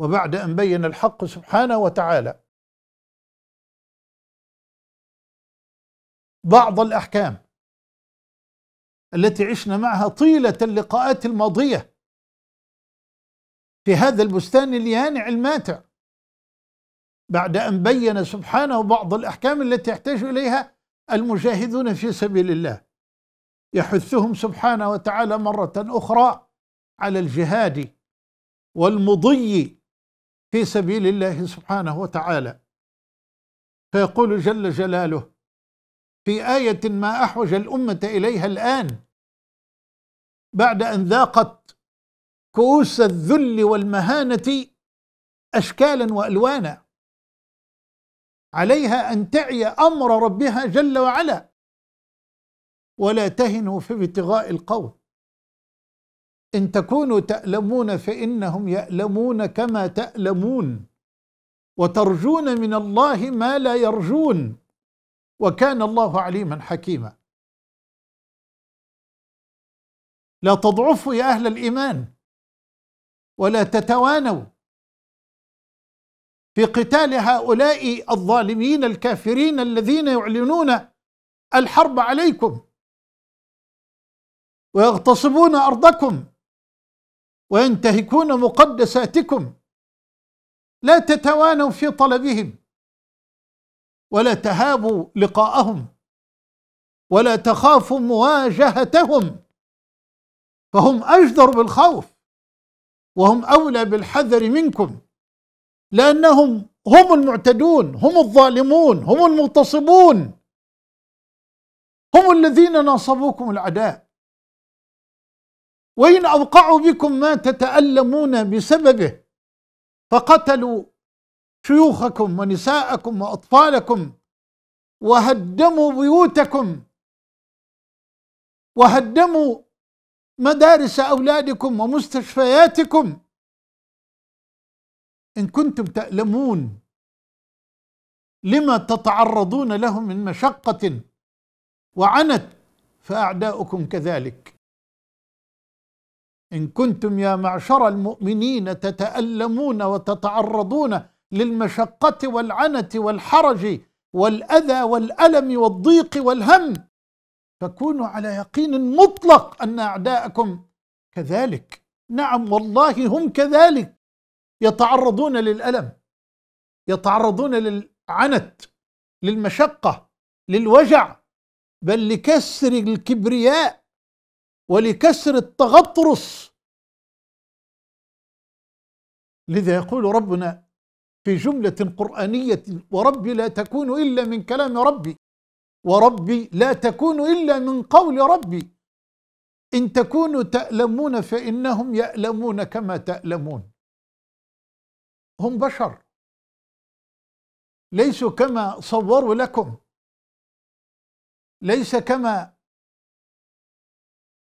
وبعد أن بين الحق سبحانه وتعالى بعض الأحكام التي عشنا معها طيلة اللقاءات الماضية في هذا البستان اليانع الماتع بعد أن بين سبحانه بعض الأحكام التي يحتاج إليها المجاهدون في سبيل الله يحثهم سبحانه وتعالى مرة أخرى على الجهاد والمضي في سبيل الله سبحانه وتعالى فيقول جل جلاله في آية ما أحوج الأمة إليها الآن بعد أن ذاقت كؤوس الذل والمهانة أشكالا وألوانا عليها أن تعي أمر ربها جل وعلا ولا تهنوا في ابتغاء القوم إن تكونوا تألمون فإنهم يألمون كما تألمون وترجون من الله ما لا يرجون وكان الله عليما حكيما لا تضعفوا يا أهل الإيمان ولا تتوانوا في قتال هؤلاء الظالمين الكافرين الذين يعلنون الحرب عليكم ويغتصبون أرضكم وينتهكون مقدساتكم لا تتوانوا في طلبهم ولا تهابوا لقاءهم ولا تخافوا مواجهتهم فهم اجدر بالخوف وهم اولى بالحذر منكم لانهم هم المعتدون هم الظالمون هم المغتصبون هم الذين نصبوكم العداء وإن أوقعوا بكم ما تتألمون بسببه فقتلوا شيوخكم ونساءكم وأطفالكم وهدموا بيوتكم وهدموا مدارس أولادكم ومستشفياتكم إن كنتم تألمون لما تتعرضون له من مشقة وعنت فأعداؤكم كذلك إن كنتم يا معشر المؤمنين تتألمون وتتعرضون للمشقة والعنة والحرج والأذى والألم والضيق والهم فكونوا على يقين مطلق أن أعداءكم كذلك نعم والله هم كذلك يتعرضون للألم يتعرضون للعنت للمشقة للوجع بل لكسر الكبرياء ولكسر التغطرس لذا يقول ربنا في جملة قرآنية وربي لا تكون إلا من كلام ربي وربي لا تكون إلا من قول ربي إن تكونوا تألمون فإنهم يألمون كما تألمون هم بشر ليسوا كما صوروا لكم ليس كما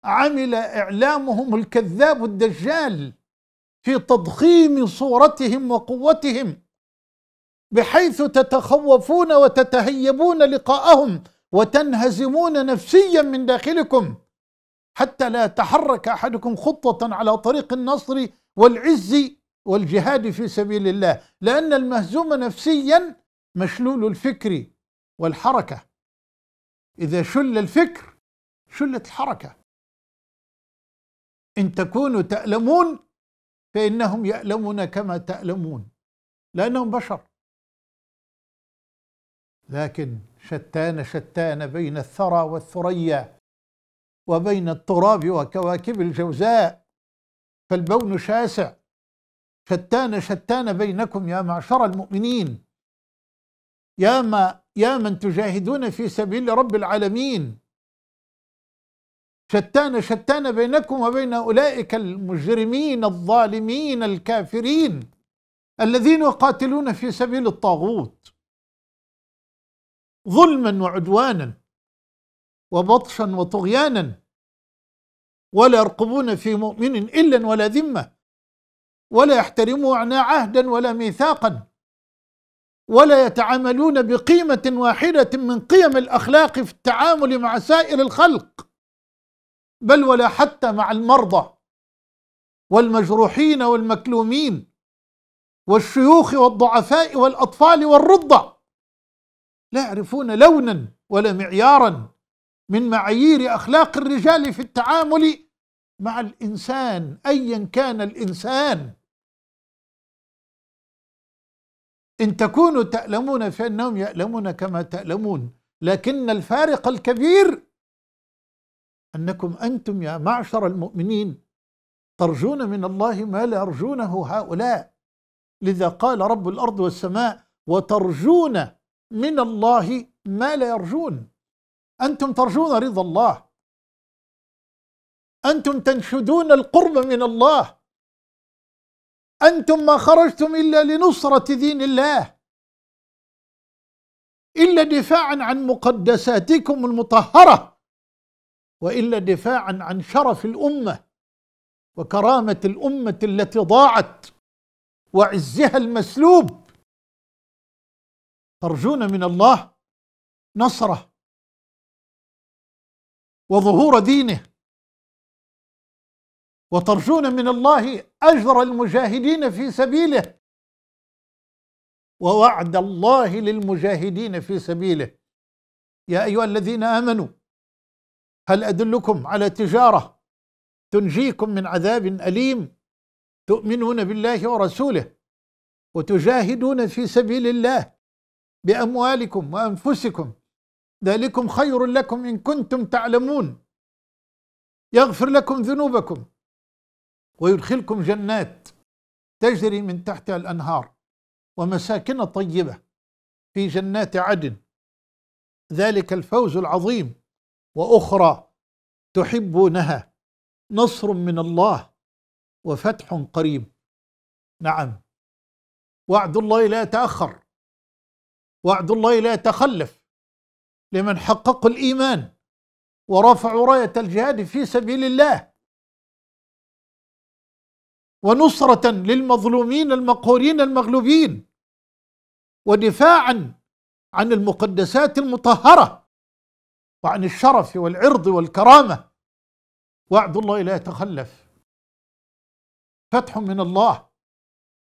عمل اعلامهم الكذاب الدجال في تضخيم صورتهم وقوتهم بحيث تتخوفون وتتهيبون لقاءهم وتنهزمون نفسيا من داخلكم حتى لا يتحرك احدكم خطه على طريق النصر والعز والجهاد في سبيل الله لان المهزوم نفسيا مشلول الفكر والحركه اذا شل الفكر شلت الحركه إن تكونوا تألمون فإنهم يألمون كما تألمون لأنهم بشر لكن شتان شتان بين الثرى والثريا وبين التراب وكواكب الجوزاء فالبون شاسع شتان شتان بينكم يا معشر المؤمنين يا ما يا من تجاهدون في سبيل رب العالمين شتان شتان بينكم وبين أولئك المجرمين الظالمين الكافرين الذين يقاتلون في سبيل الطاغوت ظلما وعدوانا وبطشا وطغيانا ولا يرقبون في مؤمن إلا ولا ذمة ولا يحترمون عهدا ولا ميثاقا ولا يتعاملون بقيمة واحدة من قيم الأخلاق في التعامل مع سائر الخلق بل ولا حتى مع المرضى والمجروحين والمكلومين والشيوخ والضعفاء والاطفال والرضع لا يعرفون لونا ولا معيارا من معايير اخلاق الرجال في التعامل مع الانسان ايا كان الانسان ان تكونوا تالمون فانهم يالمون كما تالمون لكن الفارق الكبير أنكم أنتم يا معشر المؤمنين ترجون من الله ما لا يرجونه هؤلاء لذا قال رب الأرض والسماء وترجون من الله ما لا يرجون أنتم ترجون رضا الله أنتم تنشدون القرب من الله أنتم ما خرجتم إلا لنصرة دين الله إلا دفاعا عن مقدساتكم المطهرة والا دفاعا عن شرف الامه وكرامه الامه التي ضاعت وعزها المسلوب ترجون من الله نصره وظهور دينه وترجون من الله اجر المجاهدين في سبيله ووعد الله للمجاهدين في سبيله يا ايها الذين امنوا هل ادلكم على تجاره تنجيكم من عذاب اليم تؤمنون بالله ورسوله وتجاهدون في سبيل الله باموالكم وانفسكم ذلكم خير لكم ان كنتم تعلمون يغفر لكم ذنوبكم ويدخلكم جنات تجري من تحتها الانهار ومساكن طيبه في جنات عدن ذلك الفوز العظيم واخرى تحبونها نصر من الله وفتح قريب نعم وعد الله لا يتاخر وعد الله لا يتخلف لمن حققوا الايمان ورفعوا رايه الجهاد في سبيل الله ونصره للمظلومين المقهورين المغلوبين ودفاعا عن المقدسات المطهره وعن الشرف والعرض والكرامة وعد الله لا يتخلف فتح من الله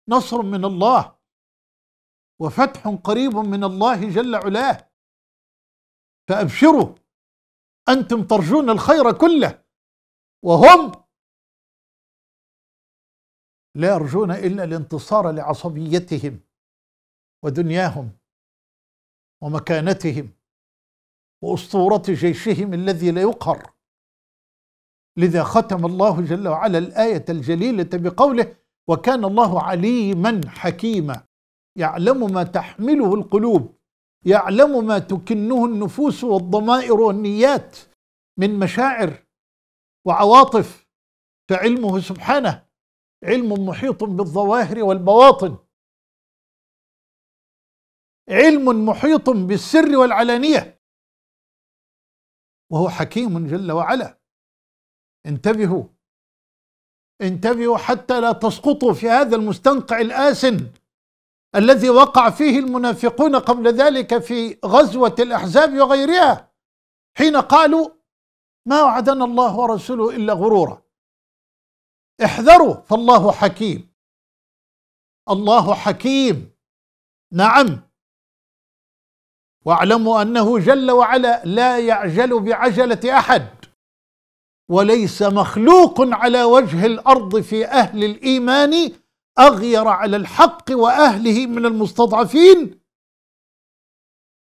نصر من الله وفتح قريب من الله جل علاه فأبشروا أنتم ترجون الخير كله وهم لا يرجون إلا الانتصار لعصبيتهم ودنياهم ومكانتهم وأسطورة جيشهم الذي لا يقهر لذا ختم الله جل وعلا الآية الجليلة بقوله وكان الله عليما حكيما يعلم ما تحمله القلوب يعلم ما تكنه النفوس والضمائر والنيات من مشاعر وعواطف فعلمه سبحانه علم محيط بالظواهر والبواطن علم محيط بالسر والعلانيه وهو حكيم جل وعلا انتبهوا انتبهوا حتى لا تسقطوا في هذا المستنقع الآسن الذي وقع فيه المنافقون قبل ذلك في غزوة الأحزاب وغيرها حين قالوا ما وعدنا الله ورسوله إلا غرورا احذروا فالله حكيم الله حكيم نعم واعلموا انه جل وعلا لا يعجل بعجله احد وليس مخلوق على وجه الارض في اهل الايمان اغير على الحق واهله من المستضعفين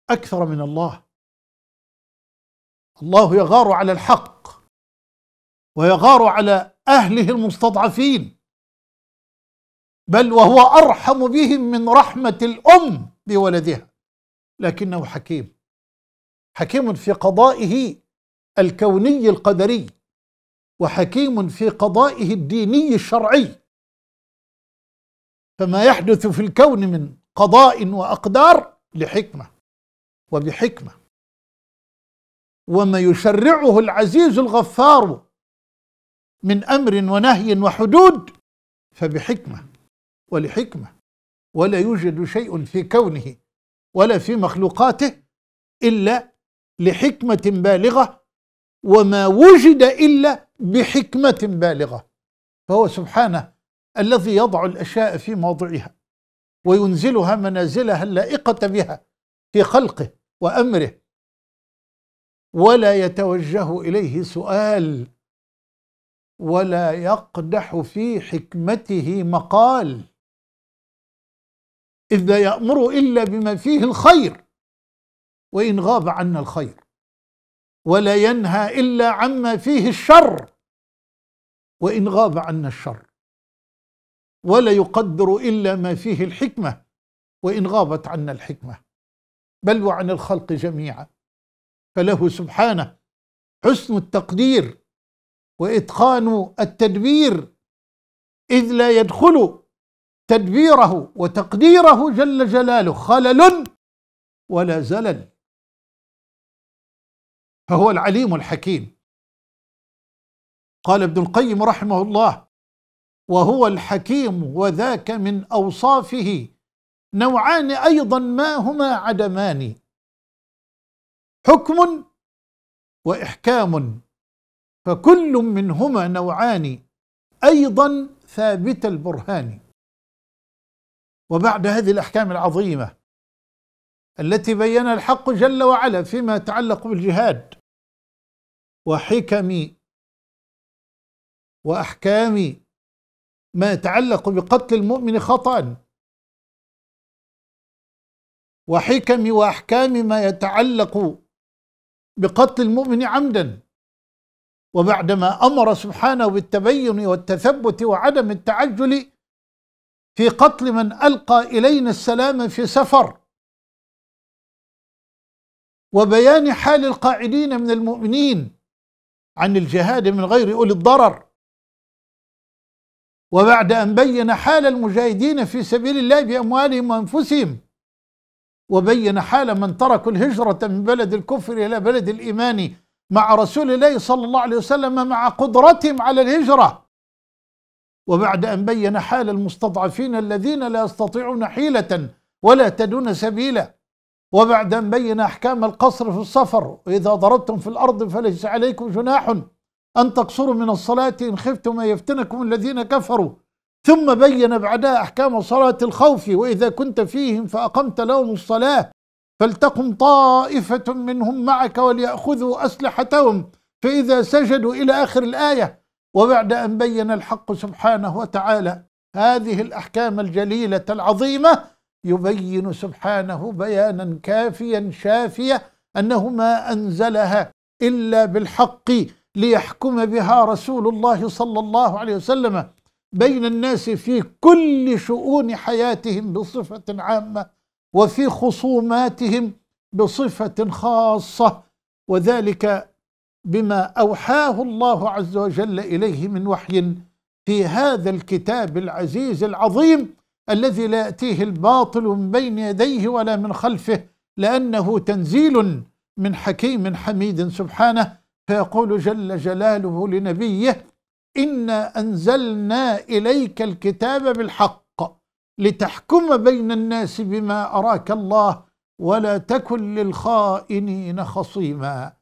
اكثر من الله الله يغار على الحق ويغار على اهله المستضعفين بل وهو ارحم بهم من رحمه الام بولدها لكنه حكيم حكيم في قضائه الكوني القدري وحكيم في قضائه الديني الشرعي فما يحدث في الكون من قضاء واقدار لحكمه وبحكمه وما يشرعه العزيز الغفار من امر ونهي وحدود فبحكمه ولحكمه ولا يوجد شيء في كونه ولا في مخلوقاته إلا لحكمة بالغة وما وجد إلا بحكمة بالغة فهو سبحانه الذي يضع الأشياء في موضعها وينزلها منازلها اللائقة بها في خلقه وأمره ولا يتوجه إليه سؤال ولا يقدح في حكمته مقال إذ لا يأمر إلا بما فيه الخير وإن غاب عنا الخير ولا ينهى إلا عما فيه الشر وإن غاب عنا الشر ولا يقدر إلا ما فيه الحكمة وإن غابت عنا الحكمة بل وعن الخلق جميعا فله سبحانه حسن التقدير وإتقان التدبير إذ لا يدخل تدبيره وتقديره جل جلاله خلل ولا زلل فهو العليم الحكيم قال ابن القيم رحمه الله وهو الحكيم وذاك من اوصافه نوعان ايضا ما هما عدمان حكم واحكام فكل منهما نوعان ايضا ثابت البرهان وبعد هذه الأحكام العظيمة التي بينها الحق جل وعلا فيما يتعلق بالجهاد وحكم وأحكام ما يتعلق بقتل المؤمن خطأ وحكم وأحكام ما يتعلق بقتل المؤمن عمدا وبعدما أمر سبحانه بالتبين والتثبت وعدم التعجل في قتل من ألقى إلينا السلام في سفر وبيان حال القاعدين من المؤمنين عن الجهاد من غير أولي الضرر وبعد أن بين حال المجاهدين في سبيل الله بأموالهم وأنفسهم وبين حال من تركوا الهجرة من بلد الكفر إلى بلد الإيمان مع رسول الله صلى الله عليه وسلم مع قدرتهم على الهجرة وبعد أن بين حال المستضعفين الذين لا يستطيعون حيلة ولا تدون سبيلا وبعد أن بين أحكام القصر في السفر وإذا ضربتم في الأرض فليس عليكم جناح أن تقصروا من الصلاة إن خفتم أن يفتنكم الذين كفروا ثم بين بعدها أحكام صلاة الخوف وإذا كنت فيهم فأقمت لهم الصلاة فلتقم طائفة منهم معك وليأخذوا أسلحتهم فإذا سجدوا إلى آخر الآية وبعد أن بين الحق سبحانه وتعالى هذه الأحكام الجليلة العظيمة يبين سبحانه بيانا كافيا شافيا أنه ما أنزلها إلا بالحق ليحكم بها رسول الله صلى الله عليه وسلم بين الناس في كل شؤون حياتهم بصفة عامة وفي خصوماتهم بصفة خاصة وذلك بما أوحاه الله عز وجل إليه من وحي في هذا الكتاب العزيز العظيم الذي لا يأتيه الباطل من بين يديه ولا من خلفه لأنه تنزيل من حكيم حميد سبحانه فيقول جل جلاله لنبيه إنا أنزلنا إليك الكتاب بالحق لتحكم بين الناس بما أراك الله ولا تكن للخائنين خصيما